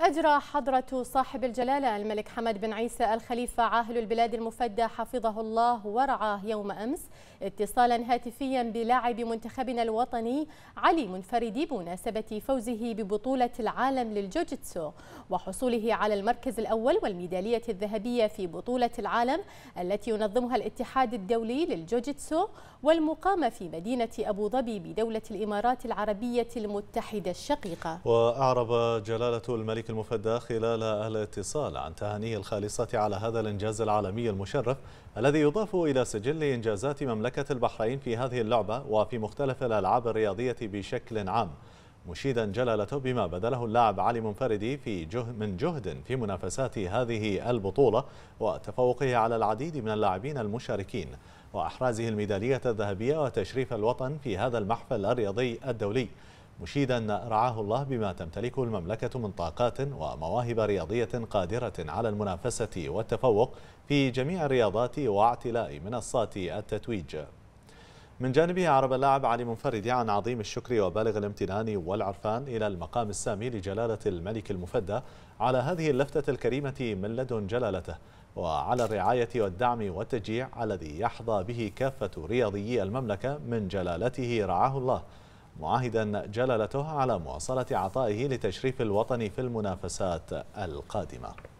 أجرى حضرة صاحب الجلالة الملك حمد بن عيسى الخليفة عاهل البلاد المفدى حفظه الله ورعاه يوم أمس اتصالا هاتفيا بلاعب منتخبنا الوطني علي منفردي بمناسبة فوزه ببطولة العالم للجوجيتسو وحصوله على المركز الأول والميدالية الذهبية في بطولة العالم التي ينظمها الاتحاد الدولي للجوجيتسو والمقامة في مدينة أبو ظبي بدولة الإمارات العربية المتحدة الشقيقة وأعرب جلالة الملك صديقي المفدى خلال الاتصال عن تهانيه الخالصة على هذا الإنجاز العالمي المشرف الذي يضاف إلى سجل إنجازات مملكة البحرين في هذه اللعبة وفي مختلف الألعاب الرياضية بشكل عام مشيدا جلالته بما بذله اللاعب علي منفردي في جه من جهد في منافسات هذه البطولة وتفوقه على العديد من اللاعبين المشاركين وأحرازه الميدالية الذهبية وتشريف الوطن في هذا المحفل الرياضي الدولي مشيدا رعاه الله بما تمتلكه المملكة من طاقات ومواهب رياضية قادرة على المنافسة والتفوق في جميع الرياضات واعتلاء منصات التتويج من جانبه عرب اللاعب علي منفرد عن عظيم الشكر وبالغ الامتنان والعرفان إلى المقام السامي لجلالة الملك المفدى على هذه اللفتة الكريمة من لدن جلالته وعلى الرعاية والدعم والتشجيع الذي يحظى به كافة رياضيي المملكة من جلالته رعاه الله معاهدا جلالته على مواصلة عطائه لتشريف الوطن في المنافسات القادمة